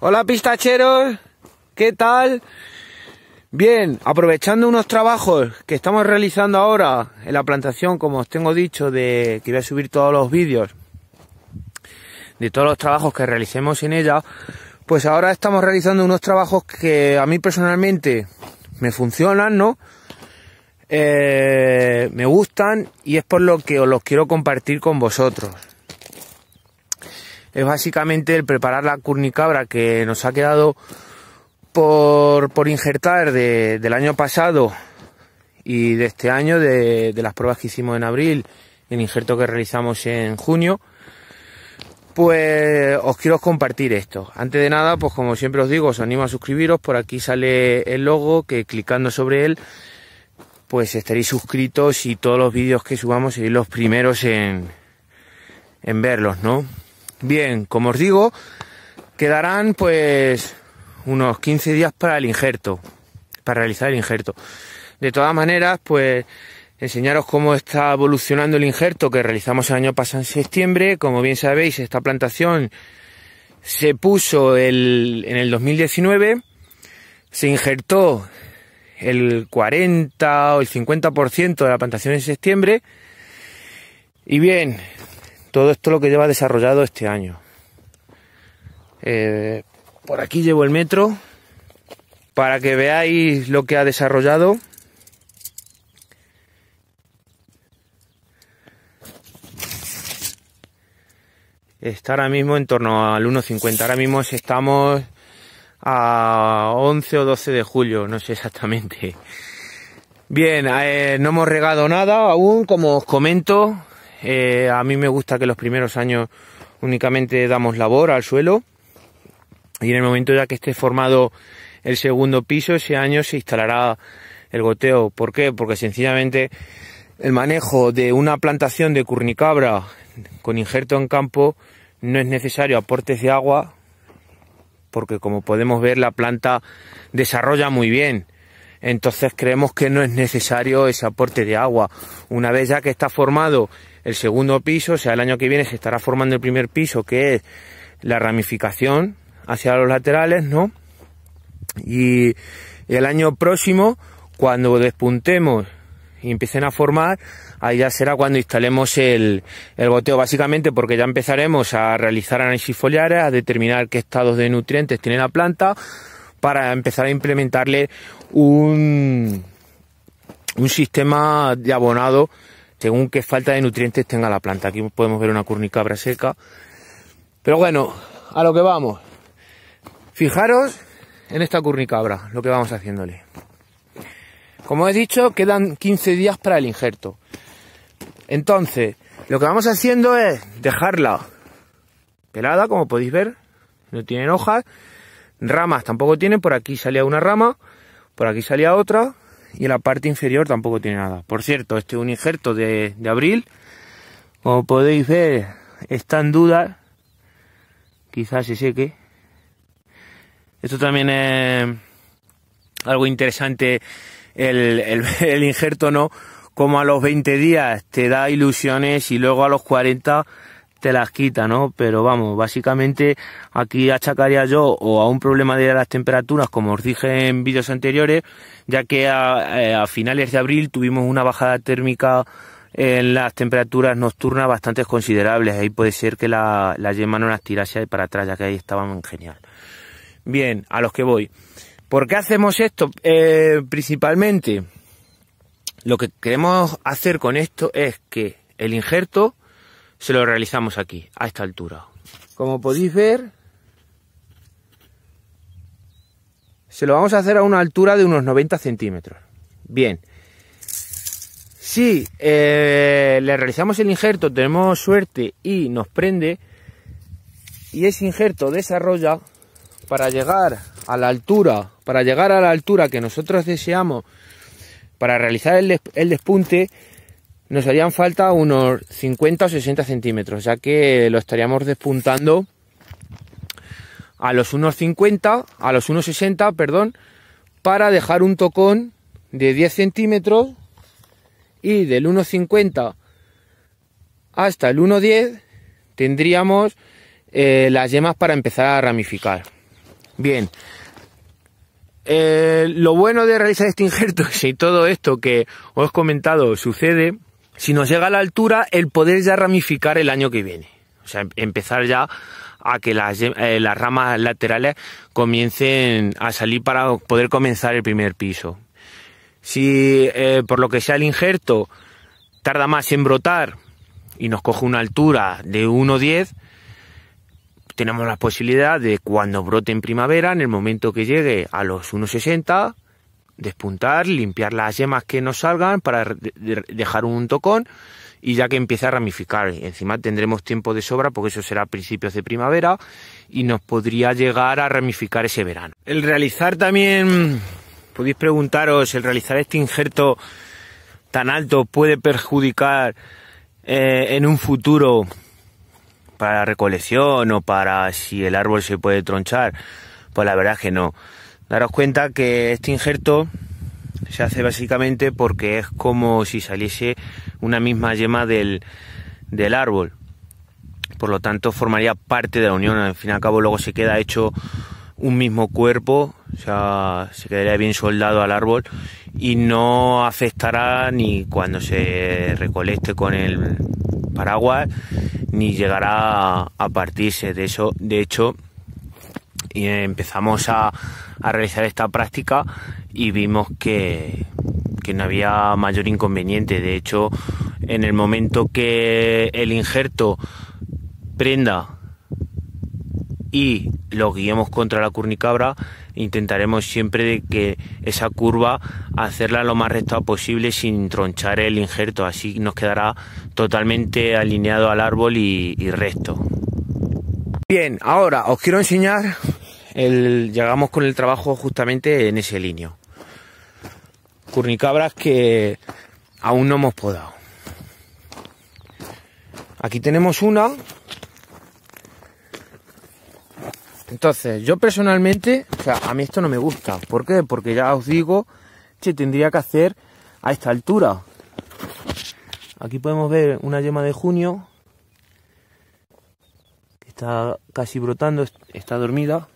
Hola pistacheros, ¿qué tal? Bien, aprovechando unos trabajos que estamos realizando ahora en la plantación, como os tengo dicho, de que voy a subir todos los vídeos de todos los trabajos que realicemos en ella, pues ahora estamos realizando unos trabajos que a mí personalmente me funcionan, ¿no? Eh, me gustan y es por lo que os los quiero compartir con vosotros es básicamente el preparar la curnicabra que nos ha quedado por, injertar del año pasado y de este año, de, las pruebas que hicimos en abril, el injerto que realizamos en junio pues os quiero compartir esto. Antes de nada, pues como siempre os digo, os animo a suscribiros. Por aquí sale el logo que clicando sobre él, pues estaréis suscritos y todos los vídeos que subamos seréis los primeros en, en verlos, ¿no? Bien, como os digo, quedarán pues unos 15 días para el injerto, para realizar el injerto. De todas maneras, pues enseñaros cómo está evolucionando el injerto que realizamos el año pasado en septiembre. Como bien sabéis, esta plantación se puso en el 2019, se injertó el 40 o el 50% de la plantación en septiembre. Y bien, todo esto lo que lleva desarrollado este año. Eh, por aquí llevo el metro para que veáis lo que ha desarrollado. Está ahora mismo en torno al 1.50. Ahora mismo estamos a 11 o 12 de julio, no sé exactamente. Bien, eh, no hemos regado nada aún, como os comento, eh, a mí me gusta que los primeros años únicamente damos labor al suelo y en el momento ya que esté formado el segundo piso, ese año se instalará el goteo. ¿Por qué? Porque sencillamente el manejo de una plantación de curnicabra con injerto en campo no es necesario aportes de agua porque como podemos ver la planta desarrolla muy bien. Entonces creemos que no es necesario ese aporte de agua. Una vez ya que está formado el segundo piso, o sea, el año que viene se estará formando el primer piso, que es la ramificación hacia los laterales, ¿no? Y el año próximo, cuando despuntemos y empiecen a formar, ahí ya será cuando instalemos el, boteo, básicamente porque ya empezaremos a realizar análisis foliares, a determinar qué estados de nutrientes tiene la planta, para empezar a implementarle un, un sistema de abonado según qué falta de nutrientes tenga la planta. Aquí podemos ver una curnicabra seca. Pero bueno, a lo que vamos. Fijaros en esta curnicabra, lo que vamos haciéndole. Como he dicho, quedan 15 días para el injerto. Entonces, lo que vamos haciendo es dejarla pelada, como podéis ver. No tienen hojas. Ramas tampoco tienen. Por aquí salía una rama, por aquí salía otra, y la parte inferior tampoco tiene nada. Por cierto, este es un injerto de, abril. Como podéis ver, está en duda. Quizás se seque. Esto también es algo interesante, el, el injerto no, como a los 20 días te da ilusiones y luego a los 40 te las quita, ¿no? Pero vamos, básicamente aquí achacaría yo o a un problema de las temperaturas, como os dije en vídeos anteriores, ya que eh, a, finales de abril tuvimos una bajada térmica en las temperaturas nocturnas bastante considerables. Ahí puede ser que la, la yema no las tirase para atrás, ya que ahí estaban genial. Bien, a los que voy. ¿Por qué hacemos esto? Eh, principalmente, lo que queremos hacer con esto es que el injerto se lo realizamos aquí, a esta altura. Como podéis ver, se lo vamos a hacer a una altura de unos 90 centímetros. Bien. Si eh, le realizamos el injerto, tenemos suerte y nos prende, y ese injerto desarrolla para llegar a la altura, para llegar a la altura que nosotros deseamos para realizar el, el despunte, nos harían falta unos 50 o 60 centímetros, ya que lo estaríamos despuntando a los 1.50 a los 1.60 perdón, para dejar un tocón de 10 centímetros y del 1,50 hasta el 1,10 tendríamos eh, las yemas para empezar a ramificar. Bien, eh, lo bueno de realizar este injerto y todo esto que os he comentado sucede si nos llega a la altura, el poder ya ramificar el año que viene. O sea, em-, empezar ya a que eh, las, ramas laterales comiencen a salir para poder comenzar el primer piso. Si eh, por lo que sea el injerto tarda más en brotar y nos coge una altura de 1,10, tenemos la posibilidad de cuando brote en primavera, en el momento que llegue a los 1,60, despuntar, limpiar las yemas que nos salgan para dejar un tocón y ya que empiece a ramificar. Encima tendremos tiempo de sobra porque eso será a principios de primavera y nos podría llegar a ramificar ese verano. El realizar también, podéis preguntaros, el realizar este injerto tan alto puede perjudicar eh, en un futuro para recolección o para si el árbol se puede tronchar. Pues la verdad es que no. Daros cuenta que este injerto se hace básicamente porque es como si saliese una misma yema del, árbol. Por lo tanto, formaría parte de la unión. Al fin y al cabo, luego se queda hecho un mismo cuerpo, o se quedaría bien soldado al árbol y no afectará ni cuando se recolecte con el paraguas, ni llegará a partirse. De eso, de hecho, empezamos a, realizar esta práctica y vimos que, no había mayor inconveniente. De hecho, en el momento que el injerto prenda y lo guiemos contra la curnicabra, intentaremos siempre que esa curva hacerla lo más recta posible sin tronchar el injerto, así nos quedará totalmente alineado al árbol y, y recto. Bien, ahora os quiero enseñar llegamos con el trabajo justamente en ese líneo. Curnicabras que aún no hemos podado. Aquí tenemos una. Entonces, yo personalmente, o sea, a mí esto no me gusta. ¿Por qué? Porque ya os digo, que tendría que hacer a esta altura. Aquí podemos ver una yema de junio. Que está casi brotando, está dormida.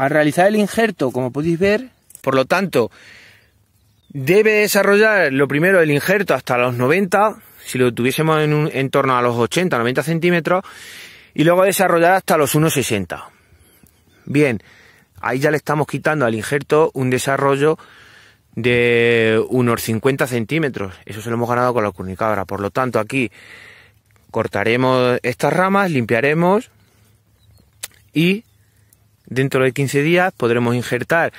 al realizar el injerto, como podéis ver. Por lo tanto, debe desarrollar lo primero el injerto hasta los 90, si lo tuviésemos en, un, torno a los 80, 90 centímetros, y luego desarrollar hasta los 1,60. Bien, ahí ya le estamos quitando al injerto un desarrollo de unos 50 centímetros. Eso se lo hemos ganado con la ahora Por lo tanto, aquí cortaremos estas ramas, limpiaremos y dentro de 15 días podremos injertar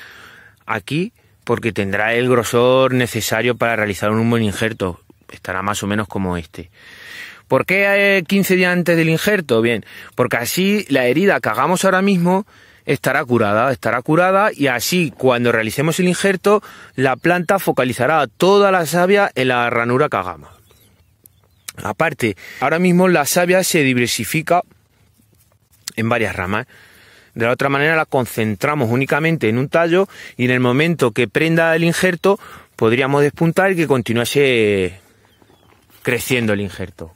aquí porque tendrá el grosor necesario para realizar un buen injerto. Estará más o menos como este. ¿Por qué 15 eh, días antes del injerto? Bien, porque así la herida que hagamos ahora mismo estará curada, estará curada y así cuando realicemos el injerto la planta focalizará toda la savia en la ranura que hagamos. Aparte, ahora mismo la savia se diversifica en varias ramas. De la otra manera la concentramos únicamente en un tallo y en el momento que prenda el injerto podríamos despuntar y que continuase creciendo el injerto.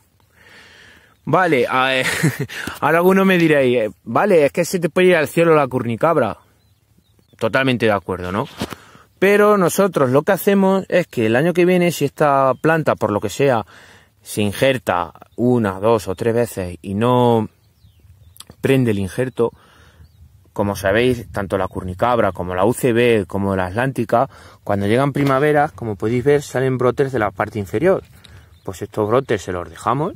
Vale, ahora alguno me diréis, eh, vale, es que se te puede ir al cielo la curnicabra. Totalmente de acuerdo, ¿no? Pero nosotros lo que hacemos es que el año que viene, si esta planta, por lo que sea, se injerta una, dos o tres veces y no prende el injerto, como sabéis, tanto la curnicabra como la UCB como la atlántica, cuando llegan primaveras, como podéis ver, salen brotes de la parte inferior. Pues estos brotes se los dejamos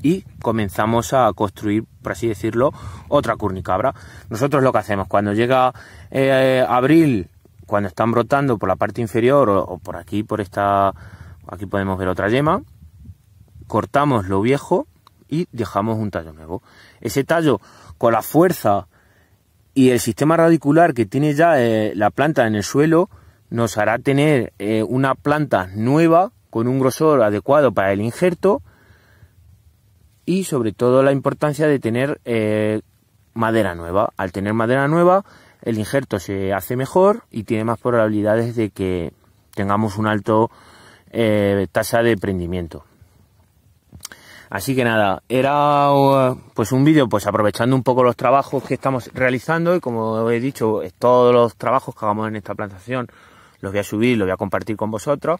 y comenzamos a construir, por así decirlo, otra curnicabra. Nosotros lo que hacemos cuando llega eh, abril, cuando están brotando por la parte inferior o por aquí, por esta, aquí podemos ver otra yema, cortamos lo viejo y dejamos un tallo nuevo. Ese tallo, con la fuerza y el sistema radicular que tiene ya eh, la planta en el suelo nos hará tener eh, una planta nueva con un grosor adecuado para el injerto y sobre todo la importancia de tener eh, madera nueva. Al tener madera nueva el injerto se hace mejor y tiene más probabilidades de que tengamos un alto tasa de prendimiento. Así que nada, era uh, pues un vídeo pues aprovechando un poco los trabajos que estamos realizando y como he dicho, todos los trabajos que hagamos en esta plantación los voy a subir, los voy a compartir con vosotros.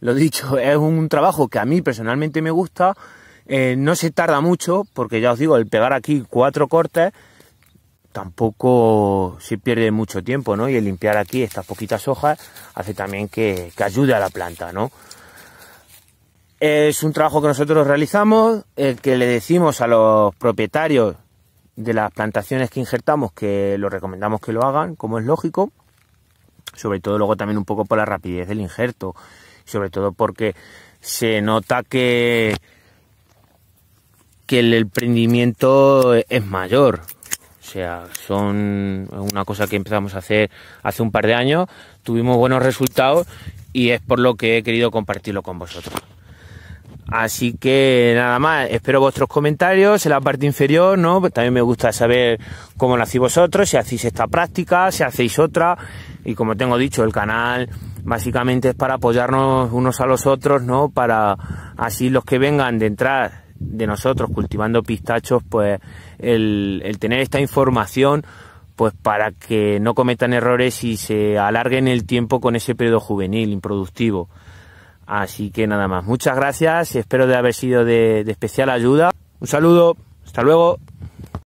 Lo dicho, es un trabajo que a mí personalmente me gusta, eh, no se tarda mucho porque ya os digo, el pegar aquí cuatro cortes tampoco se pierde mucho tiempo, ¿no? Y el limpiar aquí estas poquitas hojas hace también que, que ayude a la planta, ¿no? Es un trabajo que nosotros realizamos, que le decimos a los propietarios de las plantaciones que injertamos que lo recomendamos que lo hagan, como es lógico, sobre todo luego también un poco por la rapidez del injerto, sobre todo porque se nota que, que el prendimiento es mayor. O sea, son una cosa que empezamos a hacer hace un par de años, tuvimos buenos resultados y es por lo que he querido compartirlo con vosotros. Así que nada más, espero vuestros comentarios en la parte inferior, ¿no? Pues también me gusta saber cómo lo hacéis vosotros, si hacéis esta práctica, si hacéis otra. Y como tengo dicho, el canal básicamente es para apoyarnos unos a los otros, ¿no? Para así los que vengan de entrar de nosotros cultivando pistachos, pues el, el tener esta información pues para que no cometan errores y se alarguen el tiempo con ese periodo juvenil improductivo. Así que nada más, muchas gracias, y espero de haber sido de, de especial ayuda. Un saludo, hasta luego.